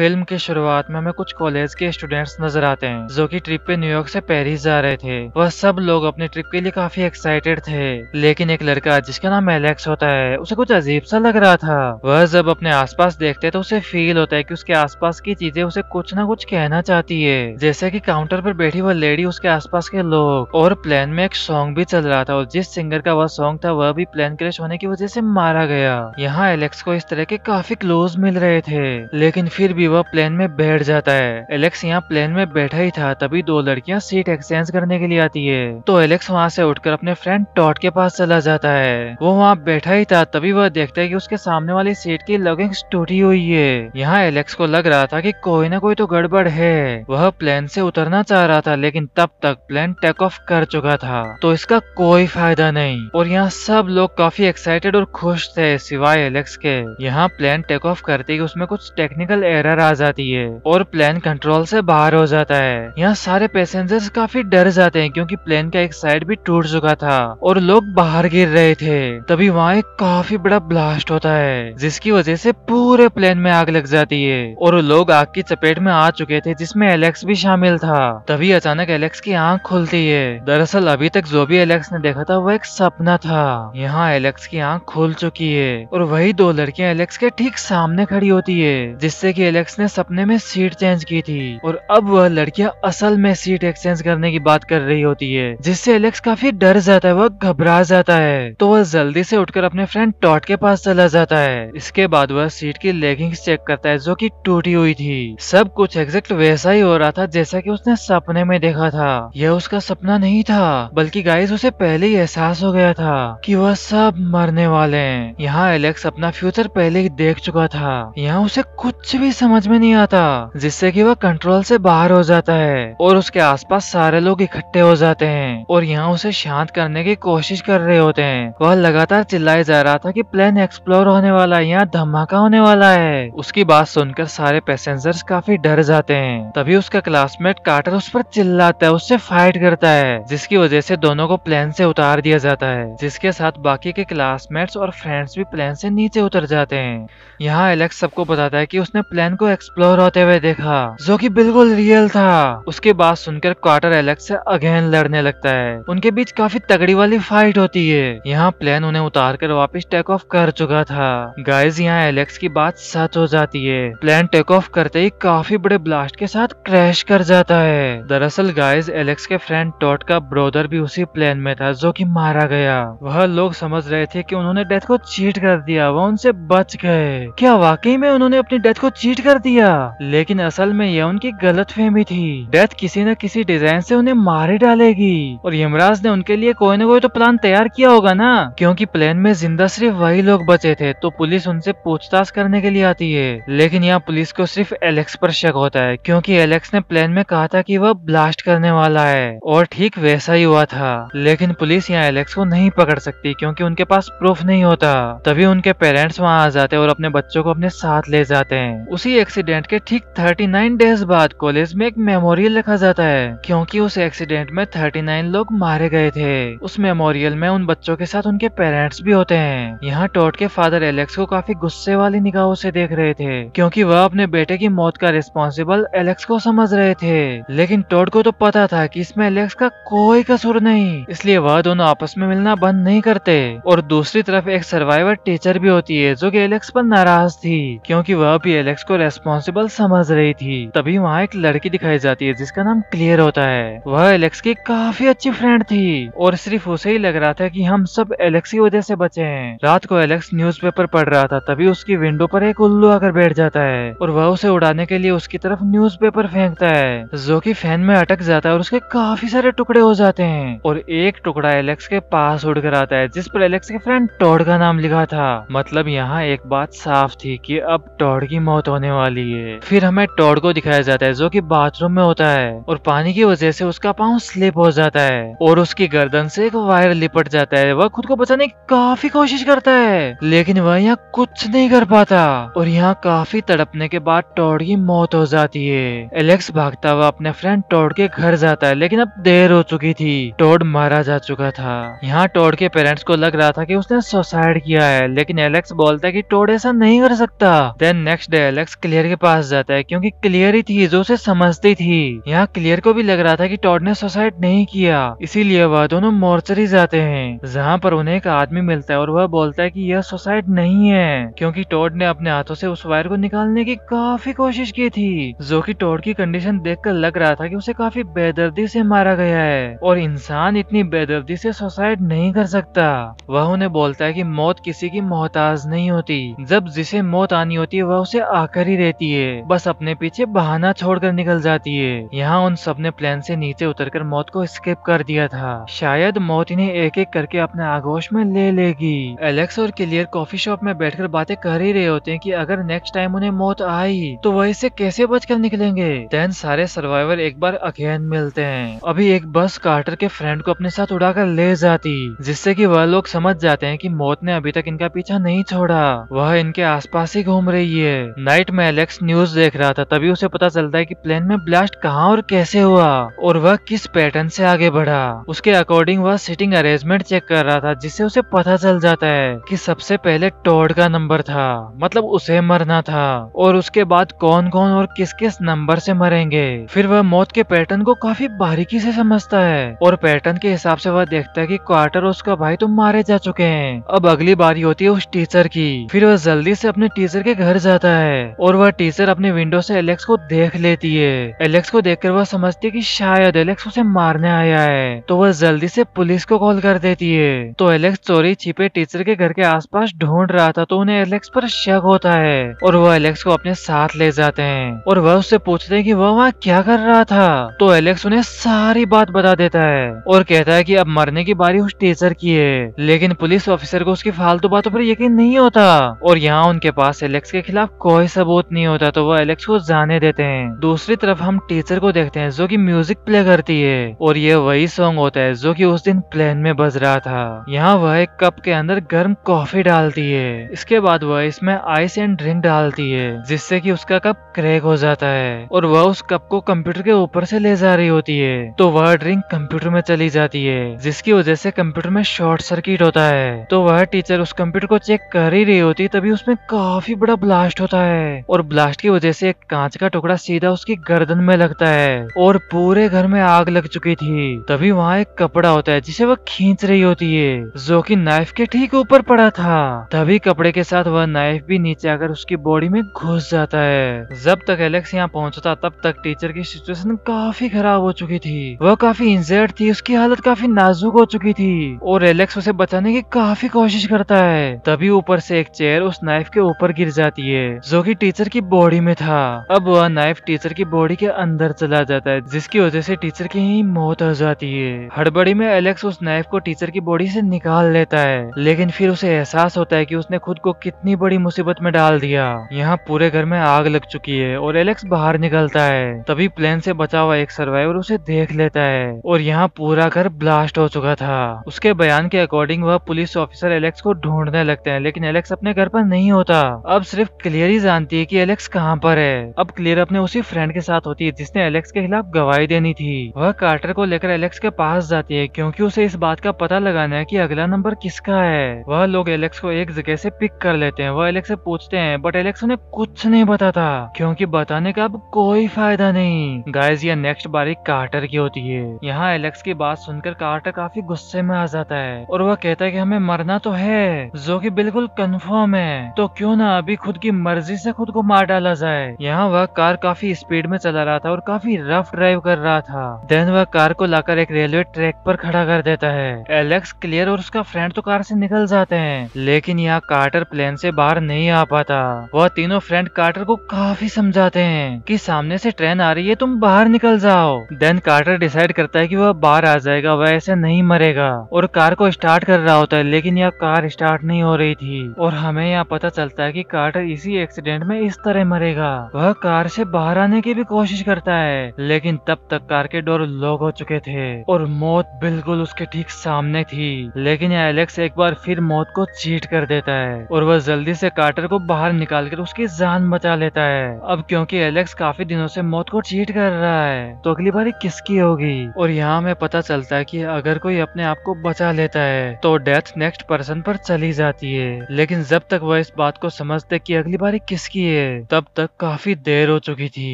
film के शुरुआत में हमें कुछ कॉलेज के स्टूडेंट्स नजर आते हैं जो कि ट्रिप पे न्यूयॉर्क से पेरिस जा रहे थे वह सब लोग अपने ट्रिप के लिए काफी एक्साइटेड थे लेकिन एक लड़का जिसका नाम एलेक्स होता है उसे कुछ अजीब सा लग रहा था वह जब अपने आस देखते है तो उसे फील होता है की उसके आस की चीजें उसे कुछ न कुछ कहना चाहती है जैसे की काउंटर पर बैठी वह लेडी उसके आस के लोग और प्लेन में एक सॉन्ग भी चल रहा था और जिस सिंगर का वह सॉन्ग था वह भी प्लेन क्रेश होने की वजह से मारा गया यहाँ एलेक्स को इस तरह के काफी क्लोज मिल रहे थे लेकिन फिर भी वह प्लेन में बैठ जाता है एलेक्स यहाँ प्लेन में बैठा ही था तभी दो लड़कियाँ सीट एक्सचेंज करने के लिए आती है तो एलेक्स वहाँ से उठकर अपने फ्रेंड टॉट के पास चला जाता है वो वहाँ बैठा ही था तभी वह देखता है कि उसके सामने वाली सीट की लगिंग टूटी हुई है यहाँ एलेक्स को लग रहा था कि कोई ना कोई तो गड़बड़ है वह प्लेन से उतरना चाह रहा था लेकिन तब तक प्लेन टेक ऑफ कर चुका था तो इसका कोई फायदा नहीं और यहाँ सब लोग काफी एक्साइटेड और खुश थे सिवाय एलेक्स के यहाँ प्लेन टेक ऑफ करते ही उसमें कुछ टेक्निकल एरर एरर आ जाती है और प्लेन कंट्रोल से बाहर हो जाता है यहाँ सारे पैसेंजर्स काफी डर जाते हैं क्योंकि प्लेन का एक साइड भी टूट चुका था और लोग बाहर गिर रहे थे तभी वहाँ एक काफी बड़ा ब्लास्ट होता है जिसकी वजह से पूरे प्लेन में आग लग जाती है और लोग आग की चपेट में आ चुके थे जिसमे एलेक्स भी शामिल था तभी अचानक एलेक्स की आँख खुलती है दरअसल अभी तक जो भी एलेक्स ने देखा था वो एक सपना था यहाँ एलेक्स की आँख खुल चुकी है और वही दो लड़कियां एलेक्स के ठीक सामने खड़ी होती है जिससे की एलेक्स एलेक्स ने सपने में सीट चेंज की थी और अब वह लड़कियां असल में सीट एक्सचेंज करने की बात कर रही होती है जिससे एलेक्स काफी डर जाता है वह घबरा जाता है तो वह जल्दी से उठकर अपने फ्रेंड टॉट के पास चला जाता है इसके बाद वह सीट की लेगिंग चेक करता है जो की टूटी हुई थी सब कुछ एग्जैक्ट वैसा ही हो रहा था जैसा की उसने सपने में देखा था यह उसका सपना नहीं था बल्कि गाइस उसे पहले ही एहसास हो गया था कि वह सब मरने वाले हैं यहाँ एलेक्स अपना फ्यूचर पहले ही देख चुका था यहाँ उसे कुछ भी समझ समझ में नहीं आता जिससे कि वह कंट्रोल से बाहर हो जाता है और उसके आसपास सारे लोग इकट्ठे हो जाते हैं और यहाँ उसे शांत करने की कोशिश कर रहे होते हैं वह लगातार चिल्लाए जा रहा था कि प्लेन एक्सप्लोर होने वाला है यहाँ धमाका होने वाला है उसकी बात सुनकर सारे पैसेंजर्स काफी डर जाते हैं तभी उसका क्लासमेट कार्टर उस पर चिल्लाता है उससे फाइट करता है जिसकी वजह से दोनों को प्लेन से उतार दिया जाता है जिसके साथ बाकी के क्लासमेट्स और फ्रेंड्स भी प्लेन से नीचे उतर जाते हैं यहाँ एलेक्स सबको बताता है कि उसने प्लेन को एक्सप्लोर होते हुए देखा जो कि बिल्कुल रियल था उसके बाद सुनकर क्वार्टर एलेक्स से अगेन लड़ने लगता है उनके बीच काफी तगड़ी वाली फाइट होती है यहाँ प्लेन उन्हें उतार कर वापिस टेक ऑफ कर चुका था गाइज यहाँ एलेक्स की बात सच हो जाती है प्लेन टेक ऑफ करते ही काफी बड़े ब्लास्ट के साथ क्रैश कर जाता है दरअसल गाइज एलेक्स के फ्रेंड टॉट का ब्रोदर भी उसी प्लेन में था जो की मारा गया वह लोग समझ रहे थे की उन्होंने डेथ को चीट कर दिया वह उनसे बच गए क्या वाकई में उन्होंने अपनी डेथ को चीट कर कर दिया लेकिन असल में यह उनकी गलत फहमी थी डेथ किसी न किसी डिजाइन से उन्हें मारे डालेगी और यमराज ने उनके लिए कोई ना कोई तो प्लान तैयार किया होगा ना क्योंकि प्लेन में जिंदा सिर्फ वही लोग बचे थे तो पुलिस उनसे पूछताछ करने के लिए आती है लेकिन यहाँ पुलिस को सिर्फ एलेक्स पर शक होता है क्योंकि एलेक्स ने प्लेन में कहा था कि वह ब्लास्ट करने वाला है और ठीक वैसा ही हुआ था लेकिन पुलिस यहाँ एलेक्स को नहीं पकड़ सकती क्योंकि उनके पास प्रूफ नहीं होता तभी उनके पेरेंट्स वहाँ आ जाते हैं और अपने बच्चों को अपने साथ ले जाते हैं उसी एक्सीडेंट के ठीक 39 डेज बाद कॉलेज में एक मेमोरियल रखा जाता है क्योंकि उस एक्सीडेंट में 39 लोग मारे गए थे उस मेमोरियल में उन बच्चों के साथ उनके पेरेंट्स भी होते हैं यहाँ टॉट के फादर एलेक्स को काफी गुस्से वाली निगाहों से देख रहे थे क्योंकि वह अपने बेटे की मौत का रिस्पॉन्सिबल एलेक्स को समझ रहे थे लेकिन टॉट को तो पता था की इसमें एलेक्स का कोई कसूर नहीं इसलिए वह दोनों आपस में मिलना बंद नहीं करते और दूसरी तरफ एक सर्वाइवर टीचर भी होती है जो की एलेक्स पर नाराज थी क्यूँकी वह भी एलेक्स को रेस्पॉन्सिबल समझ रही थी तभी वहाँ एक लड़की दिखाई जाती है जिसका नाम क्लियर होता है वह एलेक्स की काफी अच्छी फ्रेंड थी और सिर्फ उसे ही लग रहा था कि हम सब एलेक्स की वजह से बचे हैं रात को एलेक्स न्यूज़पेपर पढ़ रहा था तभी उसकी विंडो पर एक उल्लू आकर बैठ जाता है और वह उसे उड़ाने के लिए उसकी तरफ न्यूज़पेपर फेंकता है जो कि फैन में अटक जाता है और उसके काफी सारे टुकड़े हो जाते हैं और एक टुकड़ा एलेक्स के पास उड़कर आता है जिस पर एलेक्स के फ्रेंड टॉड का नाम लिखा था मतलब यहाँ एक बात साफ थी कि अब टॉड की मौत होने वाली वाली है फिर हमें टॉड को दिखाया जाता है जो कि बाथरूम में होता है और पानी की वजह से उसका पाँव स्लिप हो जाता है और उसकी गर्दन से एक वायर लिपट जाता है वह खुद को बचाने की काफी कोशिश करता है लेकिन वह यहाँ कुछ नहीं कर पाता और यहाँ काफी तड़पने के बाद टॉड की मौत हो जाती है एलेक्स भागता हुआ अपने फ्रेंड टॉड के घर जाता है लेकिन अब देर हो चुकी थी टॉड मारा जा चुका था यहाँ टॉड के पेरेंट्स को लग रहा था कि उसने सुसाइड किया है लेकिन एलेक्स बोलता है कि टॉड ऐसा नहीं कर सकता then next day Alex Clear के पास जाता है क्योंकि क्लियर ही थी जो उसे समझती थी यहाँ क्लियर को भी लग रहा था कि टॉड ने सुसाइड नहीं किया इसीलिए वह दोनों मोर्चरी जाते हैं जहाँ पर उन्हें एक आदमी मिलता है और वह बोलता है की यह सुसाइड नहीं है क्योंकि टॉड ने अपने हाथों से उस वायर को निकालने की काफी कोशिश की थी जो की टॉड की कंडीशन कर लग रहा था की उसे काफी बेदर्दी से मारा गया है और इंसान इतनी बेदर्दी से सुसाइड नहीं कर सकता वह उन्हें बोलता है की मौत किसी की मोहताज नहीं होती जब जिसे मौत आनी होती है वह उसे आकर जारी रहती है बस अपने पीछे बहाना छोड़कर निकल जाती है यहाँ उन सब ने प्लेन से नीचे उतरकर मौत को स्केप कर दिया था शायद मौत इन्हें एक एक करके अपने आगोश में ले लेगी एलेक्स और क्लियर कॉफी शॉप में बैठकर बातें कर ही रहे होते हैं कि अगर नेक्स्ट टाइम उन्हें मौत आई तो वह इससे कैसे बचकर निकलेंगे देन सारे सर्वाइवर एक बार अगेन मिलते हैं अभी एक बस कार्टर के फ्रेंड को अपने साथ उड़ाकर ले जाती जिससे कि वह लोग समझ जाते हैं कि मौत ने अभी तक इनका पीछा नहीं छोड़ा वह इनके आसपास ही घूम रही है नाइट में एलेक्स न्यूज देख रहा था तभी उसे पता चलता है कि प्लेन में ब्लास्ट कहा और कैसे हुआ और वह किस पैटर्न से आगे बढ़ा उसके अकॉर्डिंग वह सिटिंग अरेंजमेंट चेक कर रहा था जिससे उसे पता चल जाता है कि सबसे पहले टॉड का नंबर था मतलब उसे मरना था और उसके बाद कौन कौन और किस किस नंबर से मरेंगे फिर वह मौत के पैटर्न को काफी बारीकी से समझता है और पैटर्न के हिसाब से वह देखता है की क्वार्टर उसका भाई तो मारे जा चुके हैं अब अगली बारी होती है उस टीचर की फिर वह जल्दी से अपने टीचर के घर जाता है और और वह टीचर अपने विंडो से एलेक्स को देख लेती है एलेक्स को देखकर वह समझती है कि शायद एलेक्स उसे मारने आया है तो वह जल्दी से पुलिस को कॉल कर देती है तो एलेक्स चोरी छिपे टीचर के घर के आसपास ढूंढ रहा था तो उन्हें एलेक्स पर शक होता है और वह एलेक्स को अपने साथ ले जाते हैं और वह उससे पूछते हैं कि वह वहाँ क्या कर रहा था तो एलेक्स उन्हें सारी बात बता देता है और कहता है कि अब मरने की बारी उस टीचर की है लेकिन पुलिस ऑफिसर को उसकी फालतू बातों पर यकीन नहीं होता और यहाँ उनके पास एलेक्स के खिलाफ कोई सबूत ग्रोथ नहीं होता तो वो एलेक्स को जाने देते हैं दूसरी तरफ हम टीचर को देखते हैं जो की म्यूजिक प्ले करती है और ये वही सॉन्ग होता है जो की उस दिन प्लेन में बज रहा था यहाँ वह एक कप के अंदर गर्म कॉफी डालती है इसके बाद वह इसमें आइस एंड ड्रिंक डालती है जिससे की उसका कप क्रैक हो जाता है और वह उस कप को कंप्यूटर के ऊपर से ले जा रही होती है तो वह ड्रिंक कंप्यूटर में चली जाती है जिसकी वजह से कंप्यूटर में शॉर्ट सर्किट होता है तो वह टीचर उस कंप्यूटर को चेक कर ही रही होती तभी उसमें काफी बड़ा ब्लास्ट होता है और ब्लास्ट की वजह से एक कांच का टुकड़ा सीधा उसकी गर्दन में लगता है और पूरे घर में आग लग चुकी थी तभी वहाँ एक कपड़ा होता है जिसे वह खींच रही होती है जो की नाइफ के ठीक ऊपर पड़ा था तभी कपड़े के साथ वह नाइफ भी नीचे आकर उसकी बॉडी में घुस जाता है जब तक एलेक्स यहाँ पहुंचता तब तक टीचर की सिचुएशन काफी खराब हो चुकी थी वह काफी इंजर्ड थी उसकी हालत काफी नाजुक हो चुकी थी और एलेक्स उसे बचाने की काफी कोशिश करता है तभी ऊपर से एक चेयर उस नाइफ के ऊपर गिर जाती है जो की टीचर टीचर की बॉडी में था अब वह नाइफ टीचर की बॉडी के अंदर चला जाता है जिसकी वजह से टीचर की ही मौत हो जाती है हड़बड़ी में एलेक्स उस नाइफ को टीचर की बॉडी से निकाल लेता है लेकिन फिर उसे एहसास होता है कि उसने खुद को कितनी बड़ी मुसीबत में डाल दिया यहाँ पूरे घर में आग लग चुकी है और एलेक्स बाहर निकलता है तभी प्लेन से बचा हुआ एक सर्वाइवर उसे देख लेता है और यहाँ पूरा घर ब्लास्ट हो चुका था उसके बयान के अकॉर्डिंग वह पुलिस ऑफिसर एलेक्स को ढूंढने लगते हैं लेकिन एलेक्स अपने घर पर नहीं होता अब सिर्फ क्लियर ही जानती है कि एलेक्स कहाँ पर है अब क्लियर अपने उसी फ्रेंड के साथ होती है जिसने एलेक्स के खिलाफ गवाही देनी थी वह कार्टर को लेकर एलेक्स के पास जाती है क्योंकि उसे इस बात का पता लगाना है कि अगला नंबर किसका है वह लोग एलेक्स को एक जगह से पिक कर लेते हैं वह एलेक्स से पूछते हैं बट एलेक्स उन्हें कुछ नहीं बताता क्योंकि बताने का अब कोई फायदा नहीं गाइज यह नेक्स्ट बारी कार्टर की होती है यहाँ एलेक्स की बात सुनकर कार्टर काफी गुस्से में आ जाता है और वह कहता है की हमें मरना तो है जो की बिल्कुल कन्फर्म है तो क्यों ना अभी खुद की मर्जी से खुद को मार डाला जाए यहाँ वह कार काफी स्पीड में चला रहा था और काफी रफ ड्राइव कर रहा था देन वह कार को लाकर एक रेलवे ट्रैक पर खड़ा कर देता है एलेक्स क्लियर और उसका फ्रेंड तो कार से निकल जाते हैं लेकिन यहाँ कार्टर प्लेन से बाहर नहीं आ पाता वह तीनों फ्रेंड कार्टर को काफी समझाते हैं कि सामने से ट्रेन आ रही है तुम बाहर निकल जाओ देन कार्टर डिसाइड करता है कि वह बाहर आ जाएगा वह ऐसे नहीं मरेगा और कार को स्टार्ट कर रहा होता है लेकिन यह कार स्टार्ट नहीं हो रही थी और हमें यहाँ पता चलता है कि कार्टर इसी एक्सीडेंट में इस तरह मरेगा वह कार से बाहर आने की भी कोशिश करता है लेकिन तब तक कार के डोर लॉक हो चुके थे और मौत बिल्कुल उसके ठीक सामने थी लेकिन एलेक्स एक बार फिर मौत को चीट कर देता है और वह जल्दी से कार्टर को बाहर निकाल कर उसकी जान बचा लेता है अब क्योंकि एलेक्स काफी दिनों से मौत को चीट कर रहा है तो अगली बारी किसकी होगी और यहाँ हमें पता चलता है कि अगर कोई अपने आप को बचा लेता है तो डेथ नेक्स्ट पर्सन पर चली जाती है लेकिन जब तक वह इस बात को समझते कि अगली बारी किसकी लिए तब तक काफी देर हो चुकी थी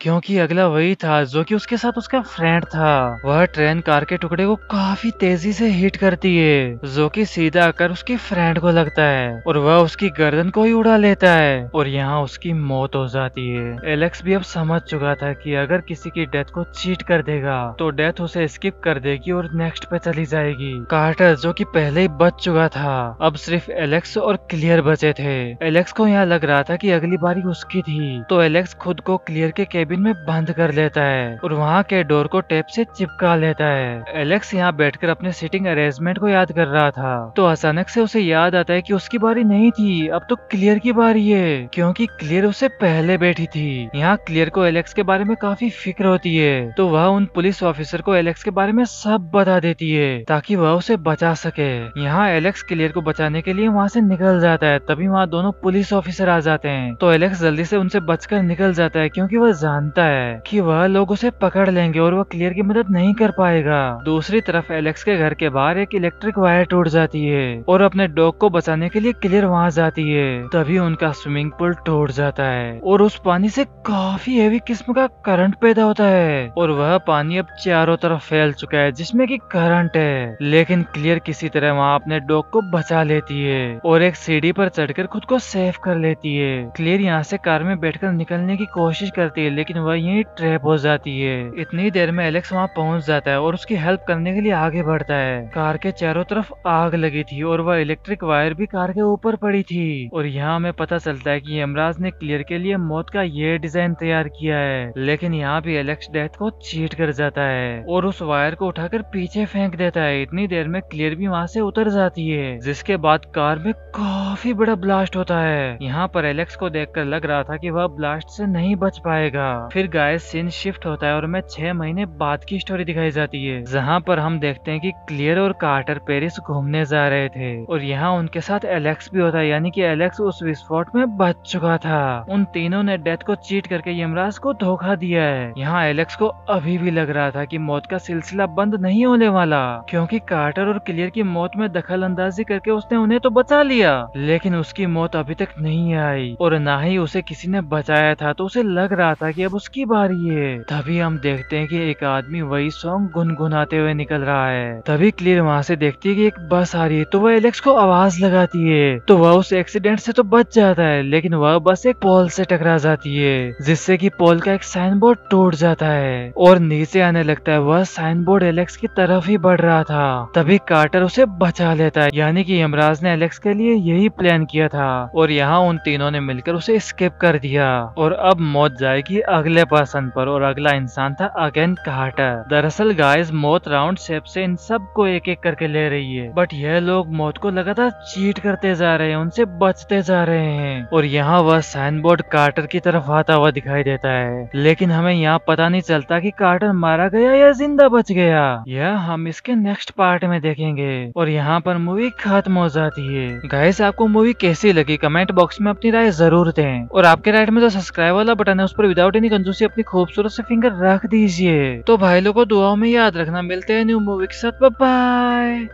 क्योंकि अगला वही था जो कि उसके साथ उसका फ्रेंड था वह ट्रेन कार के टुकड़े को काफी तेजी से हिट करती है जो कि सीधा आकर उसके फ्रेंड को लगता है और वह उसकी गर्दन को ही उड़ा लेता है और यहाँ उसकी मौत हो जाती है एलेक्स भी अब समझ चुका था कि अगर किसी की डेथ को चीट कर देगा तो डेथ उसे स्किप कर देगी और नेक्स्ट पे चली जाएगी कार्टर जो की पहले ही बच चुका था अब सिर्फ एलेक्स और क्लियर बचे थे एलेक्स को यहाँ लग रहा था कि अगली बारी उसकी थी तो एलेक्स खुद को क्लियर के केबिन में बंद कर लेता है और वहाँ के डोर को टेप से चिपका लेता है एलेक्स यहाँ बैठकर अपने सिटिंग अरेंजमेंट को याद कर रहा था तो अचानक से उसे याद आता है कि उसकी बारी नहीं थी अब तो क्लियर की बारी है क्योंकि क्लियर उसे पहले बैठी थी यहाँ क्लियर को एलेक्स के बारे में काफी फिक्र होती है तो वह उन पुलिस ऑफिसर को एलेक्स के बारे में सब बता देती है ताकि वह उसे बचा सके यहाँ एलेक्स क्लियर को बचाने के लिए वहाँ से निकल जाता है तभी वहाँ दोनों पुलिस ऑफिसर आ जाते हैं तो एलेक्स मैक्स जल्दी से उनसे बचकर निकल जाता है क्योंकि वह जानता है कि वह लोग उसे पकड़ लेंगे और वह क्लियर की मदद नहीं कर पाएगा दूसरी तरफ एलेक्स के घर के बाहर एक इलेक्ट्रिक वायर टूट जाती है और अपने डॉग को बचाने के लिए क्लियर वहाँ जाती है तभी उनका स्विमिंग पूल टूट जाता है और उस पानी से काफी हेवी किस्म का करंट पैदा होता है और वह पानी अब चारों तरफ फैल चुका है जिसमे की करंट है लेकिन क्लियर किसी तरह वहाँ अपने डॉग को बचा लेती है और एक सीढ़ी पर चढ़कर खुद को सेफ कर लेती है क्लियर यहाँ से कार में बैठकर निकलने की कोशिश करती है लेकिन वह यही ट्रैप हो जाती है इतनी देर में एलेक्स वहाँ पहुँच जाता है और उसकी हेल्प करने के लिए आगे बढ़ता है कार के चारों तरफ आग लगी थी और वह इलेक्ट्रिक वायर भी कार के ऊपर पड़ी थी और यहाँ हमें पता चलता है की यमराज ने क्लियर के लिए मौत का ये डिजाइन तैयार किया है लेकिन यहाँ भी एलेक्स डेथ को चीट कर जाता है और उस वायर को उठाकर पीछे फेंक देता है इतनी देर में क्लियर भी वहाँ से उतर जाती है जिसके बाद कार में काफी बड़ा ब्लास्ट होता है यहाँ पर एलेक्स को देखकर लग रहा था कि वह ब्लास्ट से नहीं बच पाएगा फिर गाय सीन शिफ्ट होता है और हमें छह महीने बाद की स्टोरी दिखाई जाती है जहाँ पर हम देखते हैं कि क्लियर और कार्टर पेरिस घूमने जा रहे थे और यहाँ उनके साथ एलेक्स भी होता है यानी कि एलेक्स उस विस्फोट में बच चुका था उन तीनों ने डेथ को चीट करके यमराज को धोखा दिया है यहाँ एलेक्स को अभी भी लग रहा था की मौत का सिलसिला बंद नहीं होने वाला क्यूँकी कार्टर और क्लियर की मौत में दखल अंदाजी करके उसने उन्हें तो बचा लिया लेकिन उसकी मौत अभी तक नहीं आई और ना ही उसे किसी ने बचाया था तो उसे लग रहा था कि अब उसकी बारी है तभी हम देखते हैं कि एक आदमी वही सॉन्ग गुनगुनाते हुए निकल रहा है तभी क्लियर वहाँ से देखती है कि एक बस आ रही है तो वह एलेक्स को आवाज लगाती है तो वह उस एक्सीडेंट से तो बच जाता है लेकिन वह बस एक पोल से टकरा जाती है जिससे की पोल का एक साइन बोर्ड टूट जाता है और नीचे आने लगता है वह साइन बोर्ड एलेक्स की तरफ ही बढ़ रहा था तभी कार्टर उसे बचा लेता है यानी कि यमराज ने एलेक्स के लिए यही प्लान किया था और यहाँ उन तीनों ने मिलकर उसे एस्केप कर दिया और अब मौत जाएगी अगले पर्सन पर और अगला इंसान था अगेन कार्टर दरअसल गाइस मौत राउंड शेप से इन सब को एक एक करके ले रही है बट यह लोग मौत को लगातार चीट करते जा रहे हैं उनसे बचते जा रहे हैं और यहाँ वह साइन बोर्ड कार्टर की तरफ आता हुआ दिखाई देता है लेकिन हमें यहाँ पता नहीं चलता की कार्टर मारा गया या जिंदा बच गया यह हम इसके नेक्स्ट पार्ट में देखेंगे और यहाँ पर मूवी खत्म हो जाती है गाइस आपको मूवी कैसी लगी कमेंट बॉक्स में अपनी राय जरूर दें हैं और आपके राइट में जो सब्सक्राइब वाला बटन है उस पर विदाउट एनी कंजूसी अपनी खूबसूरत से फिंगर रख दीजिए तो भाई लोगों दुआओं में याद रखना मिलते हैं न्यू मूवी के साथ बाय